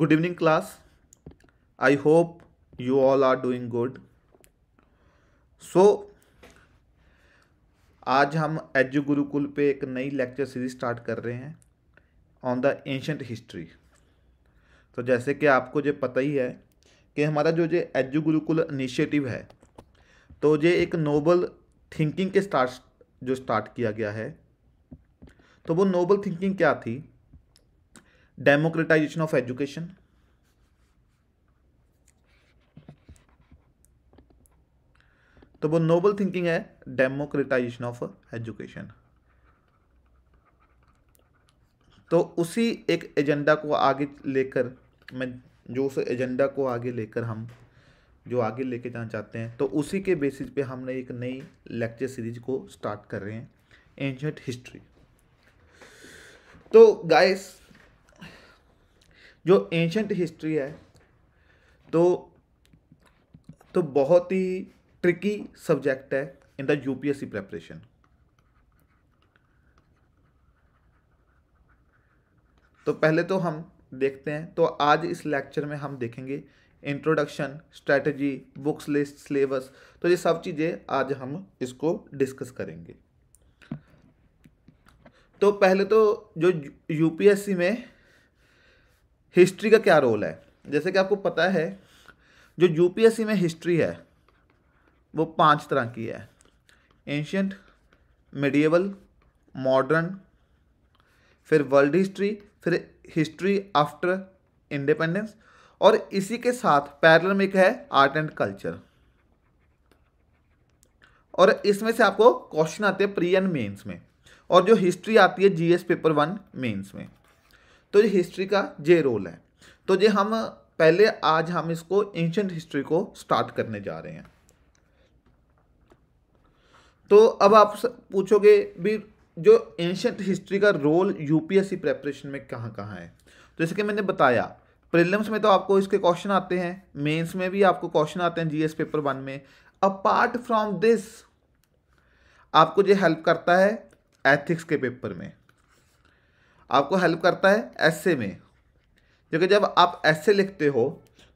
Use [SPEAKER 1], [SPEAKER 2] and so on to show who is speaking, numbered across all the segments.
[SPEAKER 1] Good evening class I hope you all are doing good so आज हम एजु गुरुकुल पे एक नई लेक्चर सीरीज स्टार्ट कर रहे हैं ऑन द एंशंट हिस्ट्री तो जैसे कि आपको जो पता ही है कि हमारा जो जो एजू गुरुकुल इनिशिएटिव है तो ये एक नोबल थिंकिंग के स्टार्ट जो स्टार्ट किया गया है तो वो नोबल थिंकिंग क्या थी डेमोक्रेटाइजेशन ऑफ एजुकेशन तो वो नोबल थिंकिंग है डेमोक्रेटाइजेशन ऑफ एजुकेशन तो उसी एक एजेंडा को आगे लेकर मैं जो उस एजेंडा को आगे लेकर हम जो आगे लेके जाना चाहते हैं तो उसी के बेसिस पे हमने एक नई लेक्चर सीरीज को स्टार्ट कर रहे हैं एंशंट हिस्ट्री तो गाइस जो एंशंट हिस्ट्री है तो तो बहुत ही ट्रिकी सब्जेक्ट है इन द यूपीएससी प्रिपरेशन तो पहले तो हम देखते हैं तो आज इस लेक्चर में हम देखेंगे introduction strategy books list syllabus तो ये सब चीज़ें आज हम इसको डिस्कस करेंगे तो पहले तो जो यूपीएससी में हिस्ट्री का क्या रोल है जैसे कि आपको पता है जो यूपीएससी में हिस्ट्री है वो पांच तरह की है एंशंट मिडिएबल मॉडर्न फिर वर्ल्ड हिस्ट्री फिर हिस्ट्री आफ्टर इंडिपेंडेंस और इसी के साथ पैरल में एक है आर्ट एंड कल्चर और इसमें से आपको क्वेश्चन आते हैं प्री एंड मेंस में और जो हिस्ट्री आती है जीएस पेपर वन मेंस में तो ये हिस्ट्री का जे रोल है तो ये हम पहले आज हम इसको एंशंट हिस्ट्री को स्टार्ट करने जा रहे हैं तो अब आप पूछोगे भी जो एंशंट हिस्ट्री का रोल यूपीएससी प्रेपरेशन में कहाँ कहाँ है तो जैसे कि मैंने बताया प्रिलम्स में तो आपको इसके क्वेश्चन आते हैं मेंस में भी आपको क्वेश्चन आते हैं जीएस पेपर वन में अपार्ट फ्रॉम दिस आपको जो हेल्प करता है एथिक्स के पेपर में आपको हेल्प करता है ऐसे में क्योंकि जब आप ऐसे लिखते हो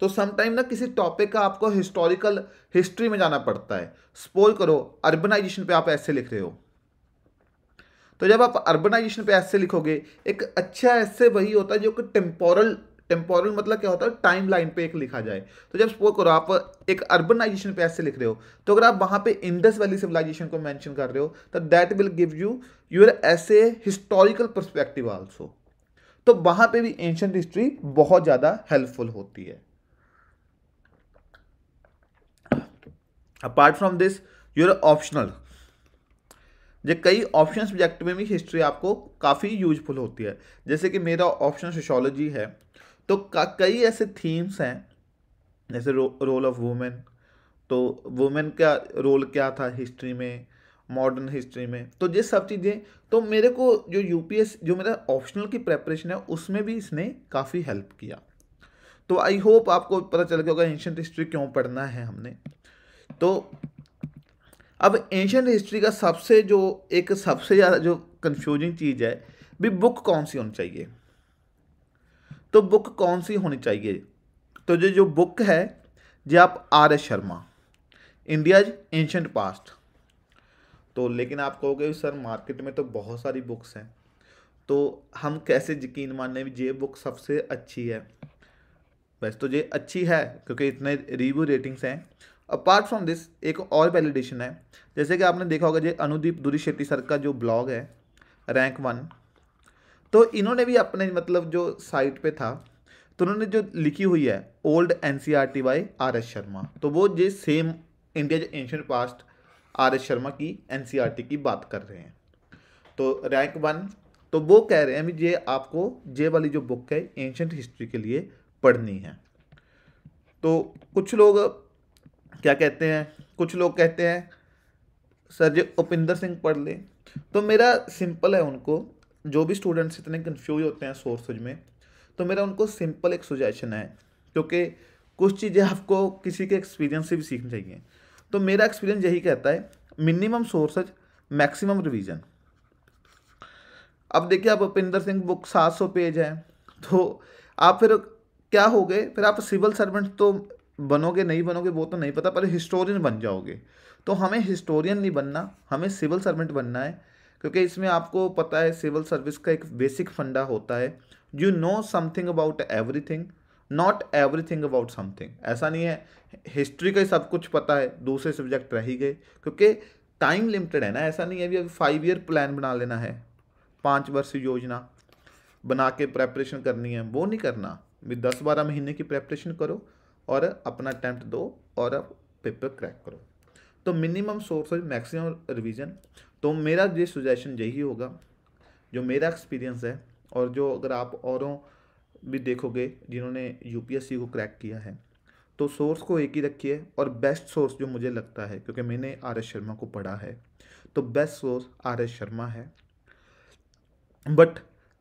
[SPEAKER 1] तो समटाइम ना किसी टॉपिक का आपको हिस्टोरिकल हिस्ट्री में जाना पड़ता है सपोज करो अर्बनाइजेशन पे आप ऐसे लिख रहे हो तो जब आप अर्बनाइजेशन पे ऐसे लिखोगे एक अच्छा ऐसे वही होता है जो कि टेम्पोरल टेम्पोरल मतलब क्या होता है टाइम लाइन पे एक लिखा जाए तो जब सपोज करो आप एक अर्बनाइजेशन पे ऐसे लिख रहे हो तो अगर आप वहाँ पे इंडस वैली सिविलाइजेशन को मेंशन कर रहे हो तो that will give you your ऐसे हिस्टोरिकल परस्पेक्टिव आल्सो तो वहाँ पे भी एंशंट हिस्ट्री बहुत ज़्यादा हेल्पफुल होती है apart from this your optional जो कई ऑप्शन सब्जेक्ट में भी हिस्ट्री आपको काफ़ी यूजफुल होती है जैसे कि मेरा ऑप्शन सोशोलॉजी है तो कई ऐसे थीम्स हैं जैसे रो, रोल ऑफ वुमेन तो वुमेन का रोल क्या था हिस्ट्री में मॉडर्न हिस्ट्री में तो ये सब चीज़ें तो मेरे को जो यू जो मेरा ऑप्शनल की प्रेपरेशन है उसमें भी इसने काफ़ी हेल्प किया तो आई होप आपको पता चल गया होगा एंशंट हिस्ट्री क्यों पढ़ना है हमने तो अब एंशंट हिस्ट्री का सबसे जो एक सबसे ज़्यादा जो कन्फ्यूजिंग चीज़ है भी बुक कौन सी होनी चाहिए तो बुक कौन सी होनी चाहिए तो जो जो बुक है जी आप R S Sharma India's ancient past तो लेकिन आप कहोगे सर मार्केट में तो बहुत सारी बुक्स हैं तो हम कैसे यकीन माने ये बुक सबसे अच्छी है वैसे तो ये अच्छी है क्योंकि इतने रिव्यू रेटिंग्स हैं अपार्ट फ्रॉम दिस एक और वैलिडेशन है जैसे कि आपने देखा होगा ये अनुदीप दुरी शेट्टी सर का जो ब्लॉग है रैंक वन तो इन्होंने भी अपने मतलब जो साइट पे था तो उन्होंने जो लिखी हुई है old N C R T by R S Sharma तो वो जे सेम इंडिया जो ancient past R S Sharma की एन सी आर टी की बात कर रहे हैं तो रैंक वन तो वो कह रहे हैं ये आपको जे वाली जो बुक है एंशंट हिस्ट्री के लिए पढ़नी है तो कुछ लोग क्या कहते हैं कुछ लोग कहते हैं सर जी उपिंदर सिंह पढ़ ले तो मेरा सिंपल है उनको जो भी स्टूडेंट्स इतने कन्फ्यूज होते हैं सोर्सेज में तो मेरा उनको सिंपल एक सुजेशन है क्योंकि कुछ चीज़ें आपको किसी के एक्सपीरियंस से भी सीखनी चाहिए तो मेरा एक्सपीरियंस यही कहता है मिनिमम सोर्सेज मैक्सिमम रिवीजन अब देखिए आप उपेंद्र सिंह बुक सात सौ पेज है तो आप फिर क्या हो गए फिर आप सिविल सर्वेंट तो बनोगे नहीं बनोगे वो तो नहीं पता पर हिस्टोरियन बन जाओगे तो हमें हिस्टोरियन नहीं बनना हमें सिविल सर्वेंट बनना है क्योंकि इसमें आपको पता है सिविल सर्विस का एक बेसिक फंडा होता है you know something about everything not everything about something ऐसा नहीं है हिस्ट्री का ही सब कुछ पता है दूसरे सब्जेक्ट रह ही गए क्योंकि टाइम लिमिटेड है ना ऐसा नहीं है अभी अभी फाइव ईयर प्लान बना लेना है पाँच वर्ष योजना बना के प्रेपरेशन करनी है वो नहीं करना भी दस बारह महीने की प्रेपरेशन करो और अपना अटैम्प्ट दो और पेपर क्रैक करो तो मिनिमम सोर्स मैक्सिमम रिवीजन तो मेरा ये सुजेशन यही होगा जो मेरा एक्सपीरियंस है और जो अगर आप औरों भी देखोगे जिन्होंने यूपीएससी को क्रैक किया है तो सोर्स को एक ही रखिए और बेस्ट सोर्स जो मुझे लगता है क्योंकि मैंने आर एस शर्मा को पढ़ा है तो best source R S Sharma है बट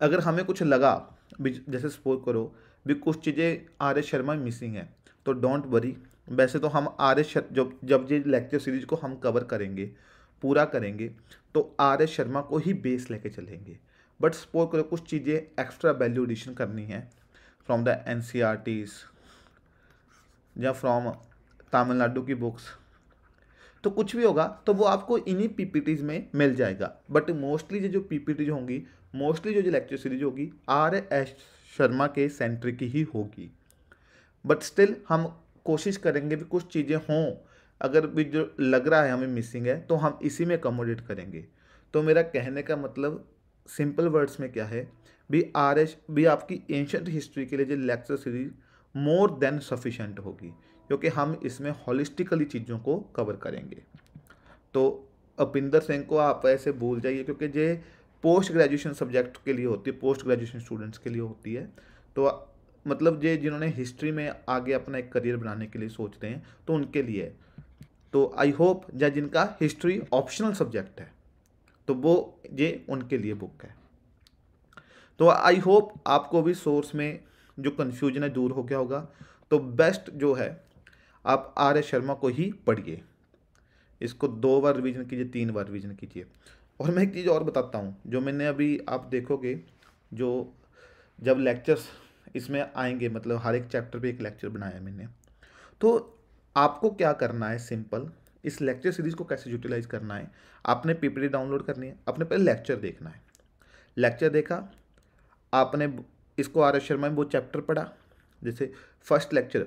[SPEAKER 1] अगर हमें कुछ लगा भी जैसे सपोज करो भी कुछ चीज़ें आर एस शर्मा मिसिंग है तो डोंट वरी वैसे तो हम आर एस जब जब ये लेक्चर सीरीज को हम कवर करेंगे पूरा करेंगे तो आर एस शर्मा को ही बेस लेके चलेंगे बट सपोज करो कुछ चीज़ें एक्स्ट्रा वैल्यू एडिशन करनी है from the N C R Ts या फ्रॉम तमिलनाडु की बुक्स तो कुछ भी होगा तो वो आपको इन्हीं पीपीटीज में मिल जाएगा बट मोस्टली ये जो पीपीटीज होंगी मोस्टली जो जो लेक्चर सीरीज होगी आर एस शर्मा के सेंटर की ही होगी बट स्टिल हम कोशिश करेंगे भी कुछ चीज़ें हों अगर भी जो लग रहा है हमें मिसिंग है तो हम इसी में अकोमोडेट करेंगे तो मेरा कहने का मतलब सिंपल वर्ड्स में क्या है भी आर एच भी आपकी एंशंट हिस्ट्री के लिए जो lecture series more than sufficient होगी क्योंकि हम इसमें हॉलिस्टिकली चीज़ों को कवर करेंगे तो अपिंदर सिंह को आप ऐसे भूल जाइए क्योंकि ये पोस्ट ग्रेजुएशन सब्जेक्ट के लिए होती है पोस्ट ग्रेजुएशन स्टूडेंट्स के लिए होती है तो मतलब ये जिन्होंने हिस्ट्री में आगे अपना एक करियर बनाने के लिए सोच रहे हैं तो उनके लिए है तो आई होप या जिनका हिस्ट्री ऑप्शनल सब्जेक्ट है तो वो ये उनके लिए बुक है तो आई होप आपको भी सोर्स में जो कन्फ्यूजन है दूर हो गया होगा तो बेस्ट जो है आप आर एस शर्मा को ही पढ़िए इसको दो बार रिवीजन कीजिए तीन बार रिवीजन कीजिए और मैं एक चीज़ और बताता हूँ जो मैंने अभी आप देखोगे जो जब लेक्चर्स इसमें आएंगे मतलब हर एक चैप्टर पे एक लेक्चर बनाया मैंने तो आपको क्या करना है सिंपल इस लेक्चर सीरीज़ को कैसे यूटिलाइज करना है आपने पीपीटी डाउनलोड करनी है आपने पहले लेक्चर देखना है लेक्चर देखा आपने इसको आर एस शर्मा में वो चैप्टर पढ़ा जैसे फर्स्ट लेक्चर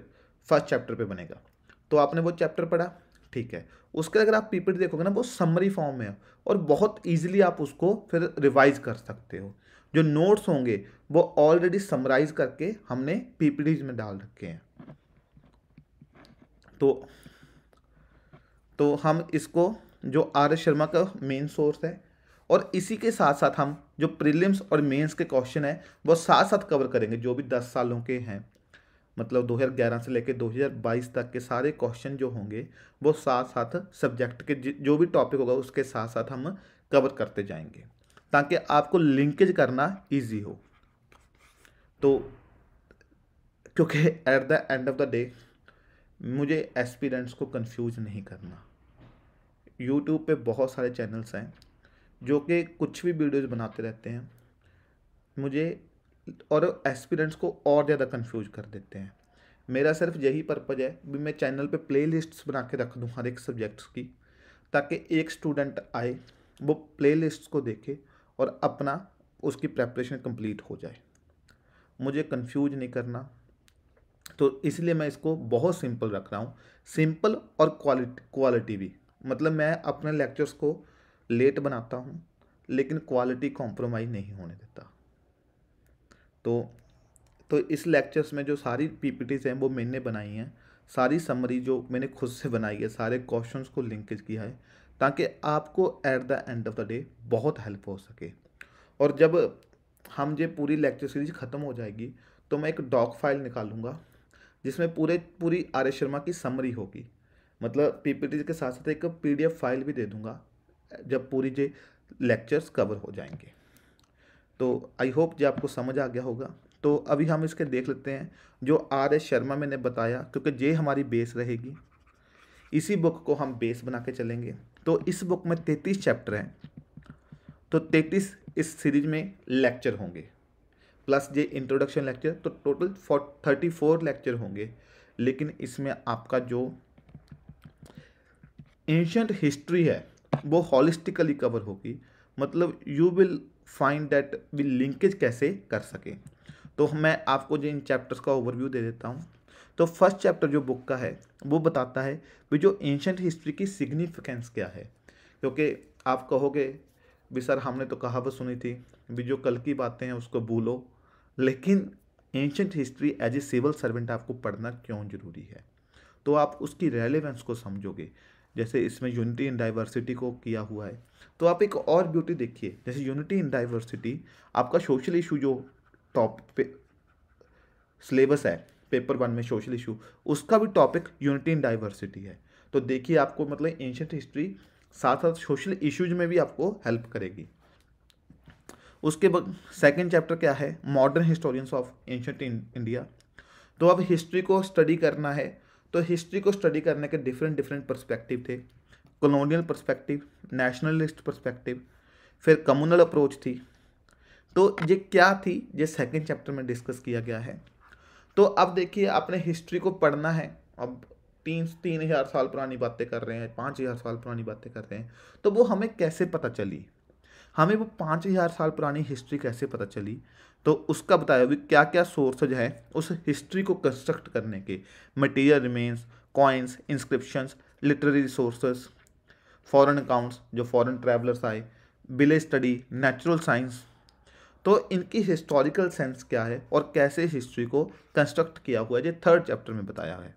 [SPEAKER 1] फर्स्ट चैप्टर पे बनेगा तो आपने वो चैप्टर पढ़ा ठीक है उसके अगर आप पीपीटी देखोगे ना वो समरी फॉर्म में है और बहुत ईजिली आप उसको फिर रिवाइज कर सकते हो जो नोट्स होंगे वो ऑलरेडी समराइज करके हमने पीपीटीज में डाल रखे हैं तो तो हम इसको जो आर एस शर्मा का मेन सोर्स है और इसी के साथ साथ हम जो प्रीलिम्स और मेंस के क्वेश्चन है वो साथ साथ कवर करेंगे जो भी दस सालों के हैं मतलब 2011 से लेकर 2022 तक के सारे क्वेश्चन जो होंगे वो साथ साथ सब्जेक्ट के जो भी टॉपिक होगा उसके साथ साथ हम कवर करते जाएंगे ताकि आपको लिंकेज करना इजी हो तो क्योंकि at the end of the day मुझे एस्पिरेंट्स को कंफ्यूज नहीं करना यूट्यूब पे बहुत सारे चैनल्स हैं जो कि कुछ भी वीडियोस बनाते रहते हैं मुझे और एस्पिरेंट्स को और ज़्यादा कंफ्यूज कर देते हैं मेरा सिर्फ यही पर्पज़ है भी मैं चैनल पे प्लेलिस्ट्स बना के रख दूँ हर एक सब्जेक्ट्स की ताकि एक स्टूडेंट आए वो प्लेलिस्ट्स को देखे और अपना उसकी प्रेपरेशन कंप्लीट हो जाए मुझे कंफ्यूज नहीं करना तो इसलिए मैं इसको बहुत सिंपल रख रहा हूँ सिंपल और क्वालिटी क्वालिटी भी मतलब मैं अपने लेक्चर्स को लेट बनाता हूँ लेकिन क्वालिटी कॉम्प्रोमाइज़ नहीं होने देता तो तो इस लेक्चर्स में जो सारी पीपीटीज हैं वो मैंने बनाई हैं सारी समरी जो मैंने खुद से बनाई है सारे क्वेश्चन को लिंकेज किया है ताकि आपको at the end of the day बहुत हेल्प हो सके और जब हम ये पूरी लेक्चर सीरीज ख़त्म हो जाएगी तो मैं एक डॉक फाइल निकालूंगा जिसमें पूरे पूरी आर्य शर्मा की समरी होगी मतलब पीपीटी के साथ साथ एक पीडीएफ फाइल भी दे दूंगा जब पूरी जे लेक्चर्स कवर हो जाएंगे तो आई होप जो आपको समझ आ गया होगा तो अभी हम इसके देख लेते हैं जो आर एस शर्मा मैंने बताया क्योंकि जे हमारी बेस रहेगी इसी बुक को हम बेस बना के चलेंगे तो इस बुक में तैंतीस चैप्टर हैं तो तैंतीस इस सीरीज में लेक्चर होंगे प्लस ये इंट्रोडक्शन लेक्चर तो total four thirty four lecture होंगे लेकिन इसमें आपका जो एंशंट हिस्ट्री है वो हॉलिस्टिकली कवर होगी मतलब you will find that we linkage कैसे कर सकें तो मैं आपको जो इन चैप्टर्स का ओवरव्यू दे देता हूँ तो फर्स्ट चैप्टर जो बुक का है वो बताता है भी जो एंशंट हिस्ट्री की सिग्निफिकेंस क्या है क्योंकि आप कहोगे भी सर हमने तो कहावत सुनी थी भी जो कल की बातें हैं उसको भूलो लेकिन ancient history as a civil servant आपको पढ़ना क्यों ज़रूरी है तो आप उसकी रेलेवेंस को समझोगे जैसे इसमें यूनिटी इन डाइवर्सिटी को किया हुआ है तो आप एक और ब्यूटी देखिए जैसे यूनिटी इन डाइवर्सिटी आपका सोशल इशू जो टॉप पे सिलेबस है पेपर वन में सोशल इशू उसका भी टॉपिक यूनिटी इन डाइवर्सिटी है तो देखिए आपको मतलब एंशंट हिस्ट्री साथ साथ सोशल इश्यूज में भी आपको हेल्प करेगी उसके सेकेंड चैप्टर क्या है modern historians of ancient India तो अब हिस्ट्री को स्टडी करना है तो हिस्ट्री को स्टडी करने के डिफरेंट डिफरेंट पर्सपेक्टिव थे कॉलोनियल पर्सपेक्टिव नेशनलिस्ट पर्सपेक्टिव फिर कम्युनल अप्रोच थी तो ये क्या थी ये सेकेंड चैप्टर में डिस्कस किया गया है तो अब देखिए आपने हिस्ट्री को पढ़ना है अब तीन तीन हज़ार साल पुरानी बातें कर रहे हैं पाँच हज़ार साल पुरानी बातें कर रहे हैं तो वो हमें कैसे पता चली हमें वो पाँच हज़ार साल पुरानी हिस्ट्री कैसे पता चली तो उसका बताया भी क्या क्या सोर्सेज हैं उस हिस्ट्री को कंस्ट्रक्ट करने के material remains coins inscriptions literary resources foreign accounts जो फॉरेन ट्रैवलर्स आए विलेज स्टडी नेचुरल साइंस तो इनकी हिस्टोरिकल सेंस क्या है और कैसे हिस्ट्री को कंस्ट्रक्ट किया हुआ है ये थर्ड चैप्टर में बताया है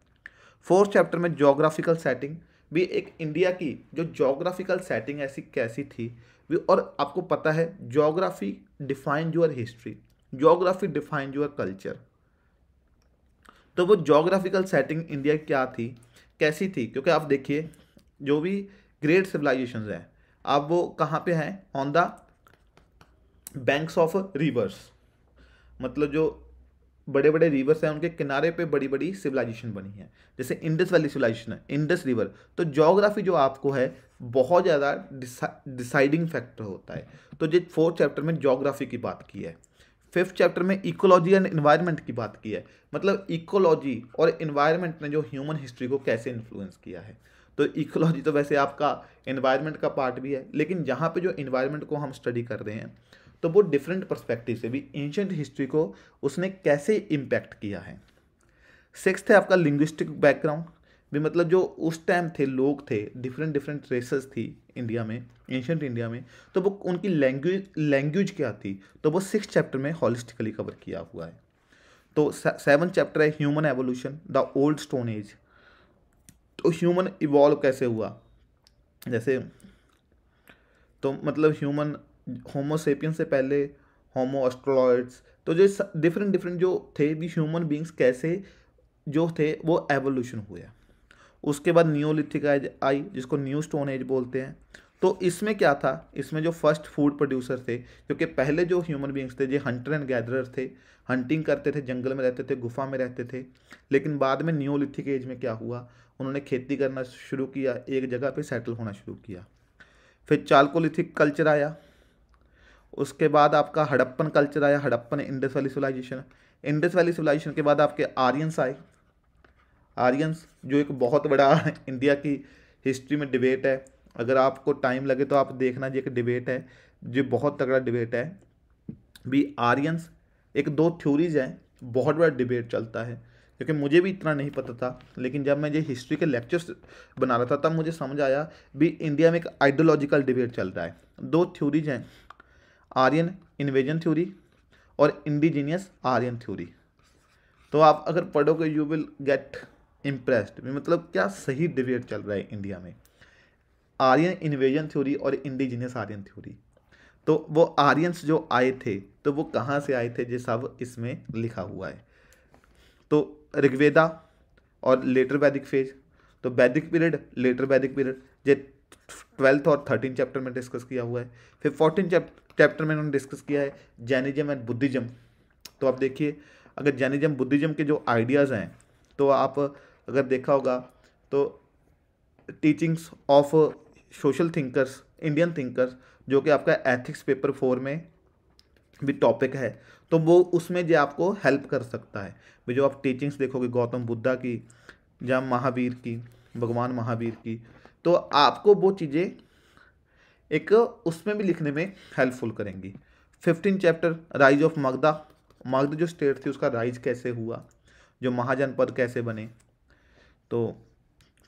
[SPEAKER 1] फोर्थ चैप्टर में जोग्राफिकल सेटिंग भी एक इंडिया की जो जोग्राफिकल सेटिंग ऐसी कैसी थी और आपको पता है geography define your history geography define your culture तो वो जोग्राफिकल सेटिंग इंडिया क्या थी कैसी थी क्योंकि आप देखिए जो भी ग्रेट सिविलाइजेशन हैं आप वो कहाँ पे हैं on the banks of rivers मतलब जो बड़े बड़े रिवर्स हैं उनके किनारे पे बड़ी बड़ी सिविलाइजेशन बनी है जैसे इंडस वैली सिविलाइजेशन है इंडस रिवर तो जोग्राफी जो आपको है बहुत ज़्यादा डिसाइडिंग फैक्टर होता है तो जो फोर्थ चैप्टर में जोग्राफी की बात की है फिफ्थ चैप्टर में इकोलॉजी एंड इन्वायरमेंट की बात की है मतलब इकोलॉजी और इन्वायरमेंट ने जो ह्यूमन हिस्ट्री को कैसे इन्फ्लुएंस किया है तो इकोलॉजी तो वैसे आपका इन्वायरमेंट का पार्ट भी है लेकिन जहाँ पे जो इन्वायरमेंट को हम स्टडी कर रहे हैं तो वो डिफरेंट परस्पेक्टिव से भी एंशंट हिस्ट्री को उसने कैसे इम्पैक्ट किया है सिक्स है आपका लिंग्विस्टिक बैकग्राउंड भी मतलब जो उस टाइम थे लोग थे डिफरेंट डिफरेंट रेसेस थी इंडिया में एंशंट इंडिया में तो वो उनकी लैंग्वेज लैंग्वेज क्या थी तो वो सिक्स चैप्टर में हॉलिस्टिकली कवर किया हुआ है तो सेवन चैप्टर है human evolution the old stone age तो ह्यूमन इवॉल्व कैसे हुआ जैसे तो मतलब ह्यूमन होमोसेपियन से पहले होमो एस्ट्रोलॉइड्स तो जो डिफरेंट डिफरेंट जो थे भी ह्यूमन बींग्स कैसे जो थे वो एवोल्यूशन हुए उसके बाद न्योलिथिक एज आई जिसको न्यू स्टोन एज बोलते हैं तो इसमें क्या था इसमें जो फर्स्ट फूड प्रोड्यूसर थे क्योंकि पहले जो ह्यूमन बींग्स थे जो हंटर एंड गैदरर थे हंटिंग करते थे जंगल में रहते थे गुफा में रहते थे लेकिन बाद में न्योलिथिक एज में क्या हुआ उन्होंने खेती करना शुरू किया एक जगह पे सेटल होना शुरू किया फिर चालकोलिथिक कल्चर आया उसके बाद आपका हड़प्पन कल्चर आया Harappan Indus valley civilization Indus valley civilization के बाद आपके आर्यंस आए आर्यंस जो एक बहुत बड़ा इंडिया की हिस्ट्री में डिबेट है अगर आपको टाइम लगे तो आप देखना जी एक डिबेट है जो बहुत तगड़ा डिबेट है भी आर्यंस एक दो थ्योरीज हैं बहुत बड़ा डिबेट चलता है क्योंकि मुझे भी इतना नहीं पता था लेकिन जब मैं ये हिस्ट्री के लेक्चर्स बना रहा था तब मुझे समझ आया भी इंडिया में एक आइडियोलॉजिकल डिबेट चल रहा है दो थ्योरीज हैं आर्यन इन्वेजन थ्योरी और इंडिजीनियस आर्यन थ्योरी तो आप अगर पढ़ोगे यू विल गेट इम्प्रेस्ड मतलब क्या सही डिबेट चल रहा है इंडिया में आर्यन इन्वेजन थ्योरी और इंडिजीनियस आर्यन थ्योरी तो वो आर्यनस जो आए थे तो वो कहाँ से आए थे ये सब इसमें लिखा हुआ है तो ऋग्वेदा और लेटर वैदिक फेज तो वैदिक पीरियड लेटर वैदिक पीरियड ये ट्वेल्थ और थर्टीन चैप्टर में डिस्कस किया हुआ है फिर फोर्टीन चैप्टर चैप्टर में उन्होंने डिस्कस किया है जैनिज्म एंड बुद्धिज्म तो आप देखिए अगर जैनिज्म बुद्धिज्म के जो आइडियाज़ हैं तो आप अगर देखा होगा तो teachings of social thinkers Indian thinkers जो कि आपका एथिक्स पेपर फोर में भी टॉपिक है तो वो उसमें जो आपको हेल्प कर सकता है जो आप टीचिंग्स देखोगे गौतम बुद्धा की या महावीर की भगवान महावीर की तो आपको वो चीज़ें एक उसमें भी लिखने में हेल्पफुल करेंगी fifteen chapter rise of Magadha Magadh जो स्टेट थी उसका राइज कैसे हुआ जो महाजनपद कैसे बने तो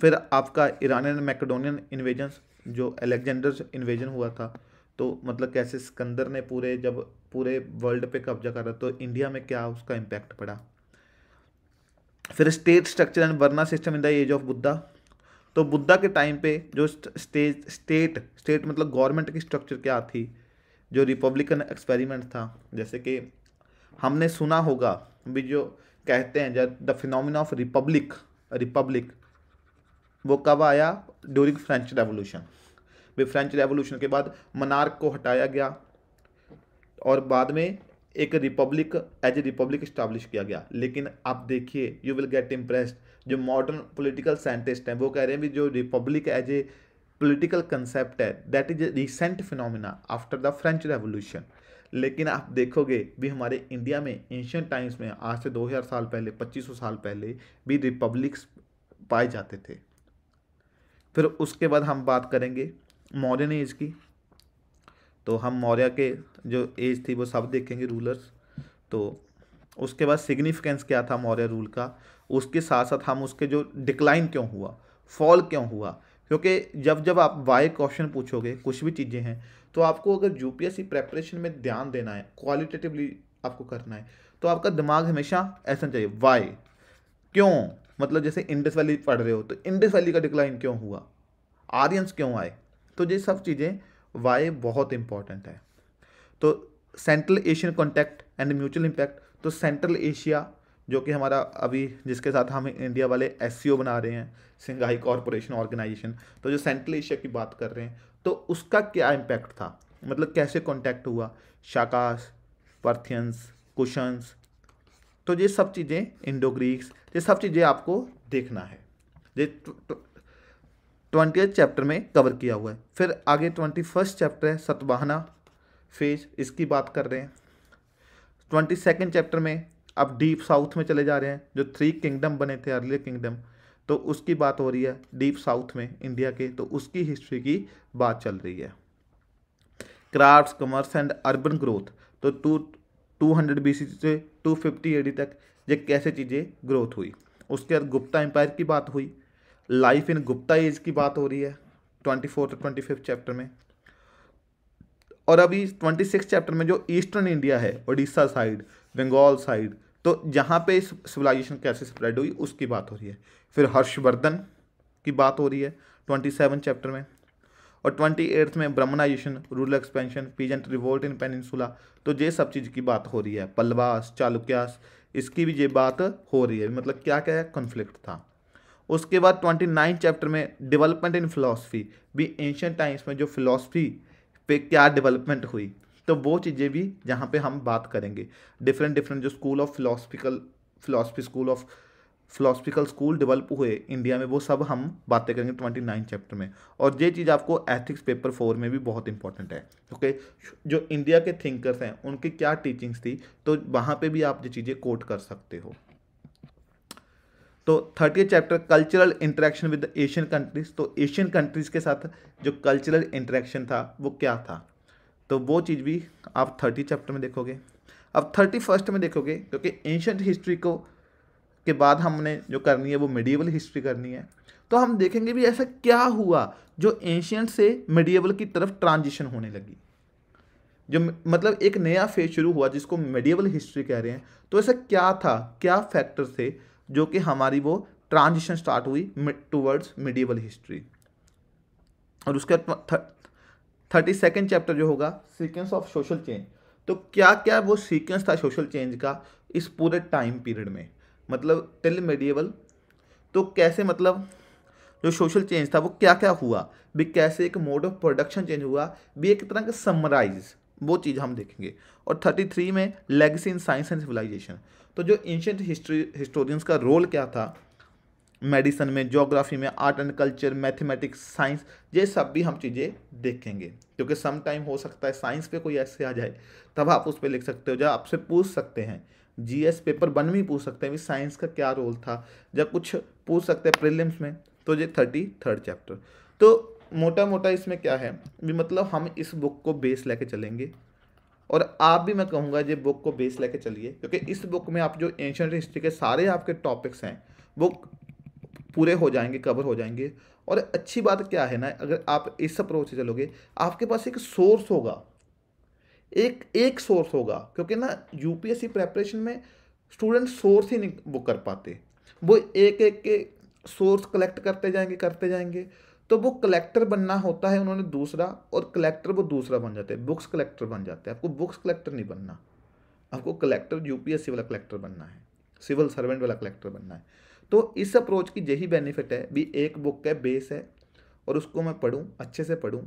[SPEAKER 1] फिर आपका ईरानियन मैकडोनियन इन्वेजन जो अलेक्जेंडर इन्वेजन हुआ था तो मतलब कैसे सिकंदर ने पूरे जब पूरे वर्ल्ड पे कब्जा करा तो इंडिया में क्या उसका इम्पैक्ट पड़ा फिर state structure and varna system in the age of Buddha तो बुद्धा के टाइम पे जो स्टेट स्टेट स्टेट मतलब गवर्नमेंट की स्ट्रक्चर क्या थी जो रिपब्लिकन एक्सपेरिमेंट था जैसे कि हमने सुना होगा भी जो कहते हैं the phenomena of republic republic वो कब आया ड्यूरिंग फ्रेंच रेवोल्यूशन भी फ्रेंच रेवोल्यूशन के बाद मनार्क को हटाया गया और बाद में एक republic as a republic establish किया गया लेकिन आप देखिए यू विल गेट इम्प्रेस्ड जो मॉडर्न पॉलिटिकल साइंटिस्ट हैं वो कह रहे हैं भी जो republic as a political concept है that is a recent phenomena after the French revolution लेकिन आप देखोगे भी हमारे इंडिया में एंशियंट टाइम्स में आज से 2000 साल पहले 2500 साल पहले भी रिपब्लिक्स पाए जाते थे फिर उसके बाद हम बात करेंगे मौर्यन एज की तो हम मौर्य के जो एज थी वो सब देखेंगे रूलर्स तो उसके बाद सिग्निफिकेंस क्या था मौर्य रूल का उसके साथ साथ हम उसके जो डिक्लाइन क्यों हुआ फॉल क्यों हुआ क्योंकि जब जब आप वाई क्वेश्चन पूछोगे कुछ भी चीज़ें हैं तो आपको अगर यूपीएससी प्रेपरेशन में ध्यान देना है क्वालिटेटिवली आपको करना है तो आपका दिमाग हमेशा ऐसा चाहिए वाई क्यों मतलब जैसे इंडस वैली पढ़ रहे हो तो इंडस वैली का डिक्लाइन क्यों हुआ आर्यंस क्यों आए तो ये सब चीज़ें वाई बहुत इंपॉर्टेंट है तो central Asian contact and mutual impact तो सेंट्रल एशिया जो कि हमारा अभी जिसके साथ हम इंडिया वाले एस बना रहे हैं सिंघाई कॉरपोरेशन ऑर्गेनाइजेशन तो जो सेंट्रल एशिया की बात कर रहे हैं तो उसका क्या इम्पैक्ट था मतलब कैसे कॉन्टैक्ट हुआ शाकाश पर्थियंस कुशंस तो ये सब चीज़ें इंडो ग्रीक्स ये सब चीज़ें आपको देखना है ये ट्वेंटी चैप्टर में कवर किया हुआ है फिर आगे ट्वेंटी फर्स्ट चैप्टर है सतवाहना फेज इसकी बात कर रहे हैं ट्वेंटी सेकेंड चैप्टर में अब डीप साउथ में चले जा रहे हैं जो थ्री किंगडम बने थे अर्ली किंगडम तो उसकी बात हो रही है डीप साउथ में इंडिया के तो उसकी हिस्ट्री की बात चल रही है crafts commerce and urban growth तो two two hundred B C से टू फिफ्टी एडी तक ये कैसे चीज़ें ग्रोथ हुई उसके बाद गुप्ता एम्पायर की बात हुई लाइफ इन गुप्ता एज की बात हो रही है twenty fourth twenty fifth chapter में और अभी ट्वेंटी सिक्स चैप्टर में जो ईस्टर्न इंडिया है उड़ीसा साइड बंगाल साइड तो जहाँ पे सिविलाइजेशन कैसे स्प्रेड हुई उसकी बात हो रही है फिर हर्षवर्धन की बात हो रही है ट्वेंटी सेवन चैप्टर में और ट्वेंटी एट्थ में Brahmanization rural expansion peasant revolt in peninsula तो ये सब चीज़ की बात हो रही है पलवास चालुक्यास इसकी भी ये बात हो रही है मतलब क्या क्या है कन्फ्लिक्ट था उसके बाद ट्वेंटी नाइन चैप्टर में डेवलपमेंट इन फिलासफी भी एंशंट टाइम्स में जो फिलासफी पे क्या डेवलपमेंट हुई तो वो चीज़ें भी यहाँ पे हम बात करेंगे डिफरेंट डिफरेंट जो school of philosophical philosophy school of philosophical school develop हुए इंडिया में वो सब हम बातें करेंगे ट्वेंटी नाइन चैप्टर में और ये चीज़ आपको एथिक्स पेपर फोर में भी बहुत इंपॉर्टेंट है ओके okay? जो इंडिया के थिंकर्स हैं उनकी क्या टीचिंग्स थी तो वहाँ पे भी आप ये चीज़ें कोट कर सकते हो तो thirty chapter cultural interaction with Asian countries तो एशियन कंट्रीज के साथ जो कल्चरल इंटरेक्शन था वो क्या था तो वो चीज़ भी आप थर्टी चैप्टर में देखोगे अब थर्टी फर्स्ट में देखोगे क्योंकि एंशंट हिस्ट्री को के बाद हमने जो करनी है वो मीडियबल हिस्ट्री करनी है तो हम देखेंगे भी ऐसा क्या हुआ जो एंशियंट से मिडीवल की तरफ ट्रांजिशन होने लगी जो मतलब एक नया फेज शुरू हुआ जिसको मिडीवल हिस्ट्री कह रहे हैं तो ऐसा क्या था क्या फैक्टर थे जो कि हमारी वो ट्रांजिशन स्टार्ट हुई टूवर्ड्स मिडीवल हिस्ट्री और उसके थर्टी सेकेंड चैप्टर जो होगा सीक्वेंस ऑफ सोशल चेंज तो क्या क्या वो सीक्वेंस था सोशल चेंज का इस पूरे टाइम पीरियड में मतलब टिल मेडिएबल तो कैसे मतलब जो सोशल चेंज था वो क्या क्या हुआ भी कैसे एक मोड ऑफ प्रोडक्शन चेंज हुआ भी एक तरह का समराइज वो चीज़ हम देखेंगे और थर्टी थ्री में legacy in science and civilization तो जो एंशंट हिस्ट्री हिस्टोरियंस का रोल क्या था मेडिसन में जोग्राफी में art and culture mathematics science ये सब भी हम चीज़ें देखेंगे क्योंकि सम टाइम हो सकता है साइंस पे कोई ऐसे आ जाए तब आप उस पर लिख सकते हो जब आपसे पूछ सकते हैं जीएस पेपर वन में पूछ सकते हैं साइंस का क्या रोल था जब कुछ पूछ सकते हैं प्रिलिम्स में तो ये थर्टी थर्ड चैप्टर तो मोटा मोटा इसमें क्या है भी मतलब हम इस बुक को बेस लेके चलेंगे और आप भी मैं कहूँगा ये बुक को बेस लेके चलिए क्योंकि इस बुक में आप जो एंशंट हिस्ट्री के सारे आपके टॉपिक्स हैं बुक पूरे हो जाएंगे कवर हो जाएंगे और अच्छी बात क्या है ना अगर आप इस अप्रोच से चलोगे आपके पास एक सोर्स होगा एक एक सोर्स होगा क्योंकि ना यूपीएससी प्रेपरेशन में स्टूडेंट सोर्स ही नहीं वो कर पाते वो एक एक के सोर्स कलेक्ट करते जाएंगे करते जाएंगे तो वो कलेक्टर बनना होता है उन्होंने दूसरा और कलेक्टर वो दूसरा बन जाते हैं बुक्स कलेक्टर बन जाते हैं आपको बुक्स कलेक्टर नहीं बनना आपको कलेक्टर यूपीएससी वाला कलेक्टर बनना है सिविल सर्वेंट वाला कलेक्टर बनना है तो इस अप्रोच की यही बेनिफिट है भी एक बुक है बेस है और उसको मैं पढ़ूँ अच्छे से पढ़ूँ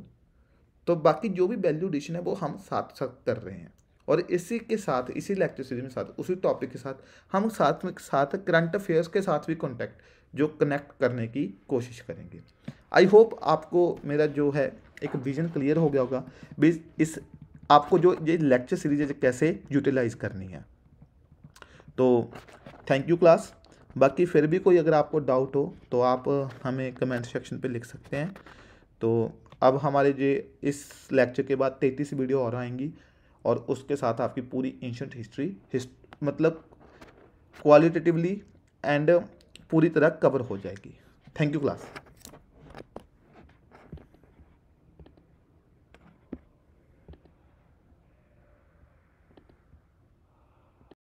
[SPEAKER 1] तो बाकी जो भी वैल्यू एडिशन है वो हम साथ साथ कर रहे हैं और इसी के साथ इसी लेक्चर सीरीज में साथ उसी टॉपिक के साथ हम साथ में साथ करंट अफेयर्स के साथ भी कॉन्टैक्ट जो कनेक्ट करने की कोशिश करेंगे आई होप आपको मेरा जो है एक विजन क्लियर हो गया होगा भी इस आपको जो ये लेक्चर सीरीज कैसे यूटिलाइज करनी है तो थैंक यू क्लास बाकी फिर भी कोई अगर आपको डाउट हो तो आप हमें कमेंट सेक्शन पे लिख सकते हैं तो अब हमारे जो इस लेक्चर के बाद तैंतीस वीडियो और आएंगी और उसके साथ आपकी पूरी एंशंट हिस्ट्री हिस्ट मतलब क्वालिटेटिवली एंड पूरी तरह कवर हो जाएगी थैंक यू क्लास